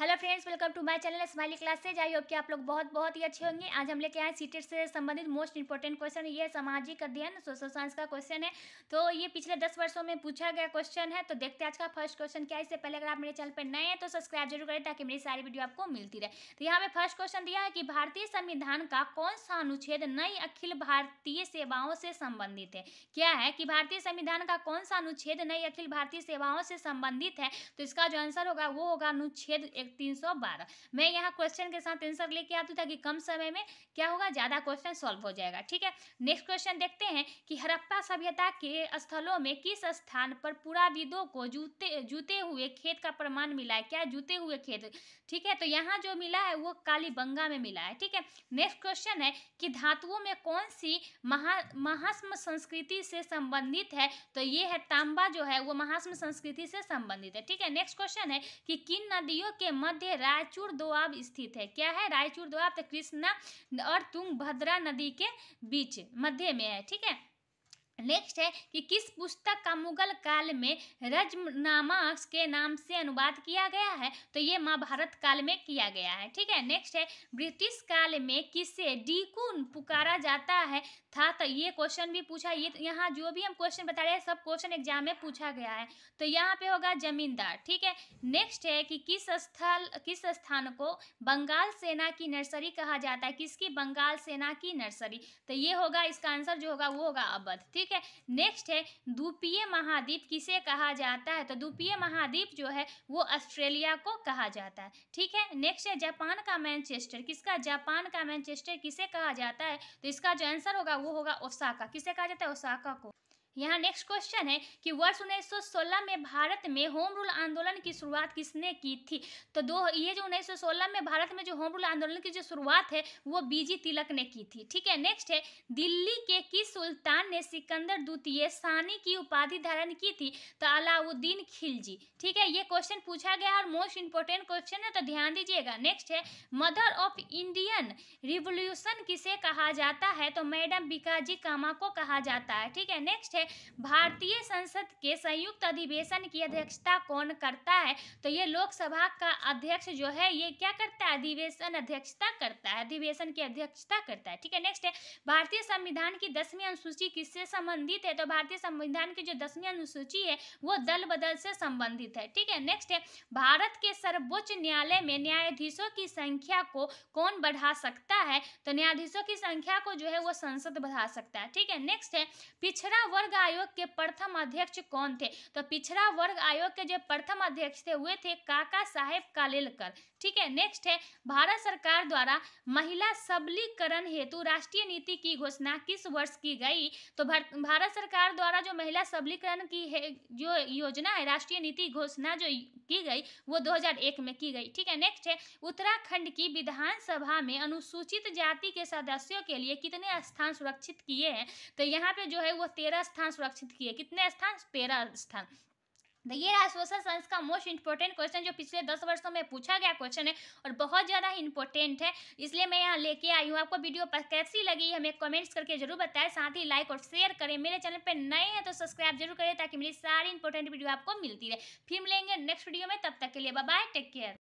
hello friends welcome to my channel Smiley Class से जाइए कि आप लोग बहुत बहुत ही अच्छे होंगे आज हम लेके आए सीटेट से संबंधित मोस्ट इंपॉर्टेंट क्वेश्चन ये सामाजिक अध्ययन सोशल साइंस का क्वेश्चन है तो ये पिछले दस वर्षों में पूछा गया क्वेश्चन है तो देखते हैं आज का फर्स्ट क्वेश्चन क्या है इससे पहले अगर आप मेरे चैनल पर नए हैं तो सब्सक्राइब जरूर करें ताकि मेरी सारी वीडियो आपको मिलती रहे तो यहाँ पे फर्स्ट क्वेश्चन दिया है कि भारतीय संविधान का कौन सा अनुच्छेद नई अखिल भारतीय सेवाओं से संबंधित है क्या है कि भारतीय संविधान का कौन सा अनुच्छेद नई अखिल भारतीय सेवाओं से संबंधित है तो इसका जो आंसर होगा वो होगा अनुच्छेद एक तीन सौ बारह मैं यहाँ क्वेश्चन के साथ आंसर लेके आती हूँ ताकि कम समय में क्या होगा ज़्यादा क्वेश्चन सॉल्व हो जाएगा ठीक है नेक्स्ट क्वेश्चन देखते हैं कि हरप्पा सभ्यता के स्थलों में किस स्थान पर पुराविदों को जूते जूते हुए खेत का प्रमाण मिला है क्या जूते हुए खेत ठीक है तो यहाँ जो मिला है वो कालीबंगा में मिला है ठीक है नेक्स्ट क्वेश्चन है कि धातुओं में कौन सी महा महास्म संस्कृति से संबंधित है तो ये है तांबा जो है वो महास्म संस्कृति से संबंधित है ठीक है नेक्स्ट क्वेश्चन है कि किन नदियों के मध्य रायचूर दोआब स्थित है क्या है रायचूर दोआब तो कृष्णा और तुंगभद्रा नदी के बीच मध्य में है ठीक है नेक्स्ट है कि किस पुस्तक का मुगल काल में रजनामा के नाम से अनुवाद किया गया है तो ये महाभारत काल में किया गया है ठीक है नेक्स्ट है ब्रिटिश काल में किसे डीकुन पुकारा जाता है था तो ये क्वेश्चन भी पूछा ये तो यहाँ जो भी हम क्वेश्चन बता रहे हैं सब क्वेश्चन एग्जाम में पूछा गया है तो यहाँ पे होगा जमींदार ठीक है नेक्स्ट है कि किस स्थल किस स्थान को बंगाल सेना की नर्सरी कहा जाता है किसकी बंगाल सेना की नर्सरी तो ये होगा इसका आंसर जो होगा वो होगा अवध ठीक ठीक है नेक्स्ट है द्वीपीय महाद्वीप किसे कहा जाता है तो द्वीपीय महाद्वीप जो है वो ऑस्ट्रेलिया को कहा जाता है ठीक है नेक्स्ट है जापान का मैनचेस्टर किसका जापान का मैनचेस्टर किसे कहा जाता है तो इसका जो आंसर होगा वो होगा ओसाका किसे कहा जाता है ओसाका को यहाँ नेक्स्ट क्वेश्चन है कि वर्ष 1916 में भारत में होम रूल आंदोलन की शुरुआत किसने की थी तो दो ये जो 1916 में भारत में जो होम रूल आंदोलन की जो शुरुआत है वो बीजी तिलक ने की थी ठीक है नेक्स्ट है दिल्ली के किस सुल्तान ने सिकंदर द्वितीय सानी की उपाधि धारण की थी तो अलाउद्दीन खिलजी ठीक है ये क्वेश्चन पूछा गया और मोस्ट इंपॉर्टेंट क्वेश्चन है तो ध्यान दीजिएगा नेक्स्ट है मदर ऑफ इंडियन रिवोल्यूशन किसे कहा जाता है तो मैडम बिकाजी कामा को कहा जाता है ठीक है नेक्स्ट है भारतीय संसद के संयुक्त अधिवेशन की अध्यक्षता कौन करता है तो ये लोकसभा का अध्यक्ष जो है ये क्या करता है अधिवेशन अध्यक्षता करता है अधिवेशन की अध्यक्षता करता है ठीक है नेक्स्ट है भारतीय संविधान की दसवीं अनुसूची किससे संबंधित है तो भारतीय संविधान की जो दसवीं अनुसूची है वो दल बदल से संबंधित है ठीक है नेक्स्ट है भारत के सर्वोच्च न्यायालय में न्यायाधीशों की संख्या को कौन बढ़ा सकता है तो न्यायाधीशों की संख्या को जो है वो संसद बढ़ा सकता है ठीक है नेक्स्ट है पिछड़ा वर्ग आयोग के प्रथम अध्यक्ष कौन थे तो पिछड़ा वर्ग आयोग के जो प्रथम अध्यक्ष थे वे थे काका साहेब कालेलकर ठीक है नेक्स्ट है भारत सरकार द्वारा महिला सबलीकरण हेतु राष्ट्रीय नीति की घोषणा किस वर्ष की गई तो भारत सरकार द्वारा जो महिला सबलीकरण की है जो योजना है राष्ट्रीय नीति घोषणा जो की गई वो 2001 में की गई ठीक है नेक्स्ट है उत्तराखंड की विधानसभा में अनुसूचित जाति के सदस्यों के लिए कितने स्थान सुरक्षित किए हैं तो यहाँ पे जो है वो तेरह स्थान सुरक्षित किए कितने स्थान तेरह स्थान तो ये रहा सोशल साइंस का मोस्ट इंपॉर्टेंट क्वेश्चन जो पिछले दस वर्षों में पूछा गया क्वेश्चन है और बहुत ज़्यादा इंपॉर्टेंट है इसलिए मैं यहाँ लेके आई हूँ आपको वीडियो कैसी लगी हमें कमेंट्स करके जरूर बताएं साथ ही लाइक और शेयर करें मेरे चैनल पर नए हैं तो सब्सक्राइब जरूर करें ताकि मेरी सारी इंपॉर्टेंट वीडियो आपको मिलती रहे फिर मिलेंगे नेक्स्ट वीडियो में तब तक के लिए बाय टेक केयर